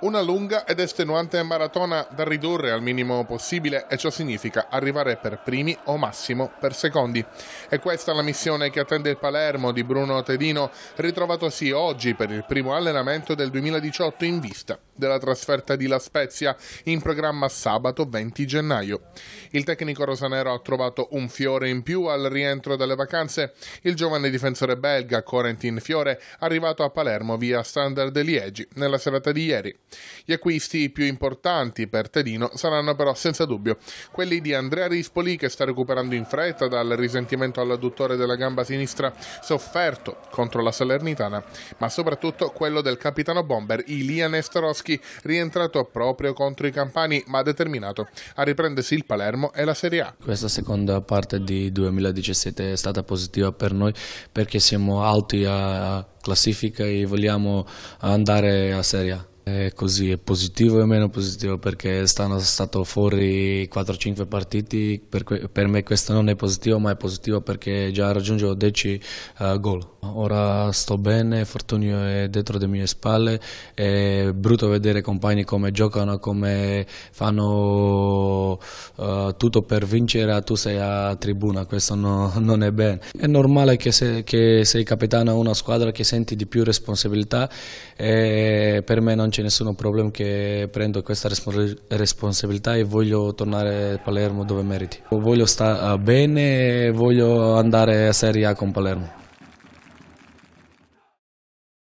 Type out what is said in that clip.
Una lunga ed estenuante maratona da ridurre al minimo possibile e ciò significa arrivare per primi o massimo per secondi. E questa è la missione che attende il Palermo di Bruno Tedino, ritrovatosi oggi per il primo allenamento del 2018 in vista della trasferta di La Spezia in programma sabato 20 gennaio. Il tecnico rosanero ha trovato un fiore in più al rientro dalle vacanze. Il giovane difensore belga Corentin Fiore, arrivato a Palermo via Standard Liegi nella serata di ieri, gli acquisti più importanti per Tedino saranno però senza dubbio quelli di Andrea Rispoli che sta recuperando in fretta dal risentimento all'adduttore della gamba sinistra sofferto contro la Salernitana, ma soprattutto quello del capitano bomber Ilia Nestorowski rientrato proprio contro i campani ma determinato a riprendersi il Palermo e la Serie A. Questa seconda parte di 2017 è stata positiva per noi perché siamo alti a classifica e vogliamo andare a Serie A. È così, è positivo e meno positivo perché stanno stato fuori 4-5 partiti, per, per, me questo non è positivo ma è positivo perché già raggiungevo 10 uh, eh, gol. Ora sto bene, Fortunio è dietro le mie spalle, è brutto vedere compagni come giocano, come fanno uh, tutto per vincere, tu sei a tribuna, questo no, non è bene. È normale che, se, che sei capitano a una squadra che senti di più responsabilità e eh, per me non c'è c'è nessun problema che prendo questa responsabilità e voglio tornare a Palermo dove meriti. Voglio stare bene e voglio andare a Serie A con Palermo.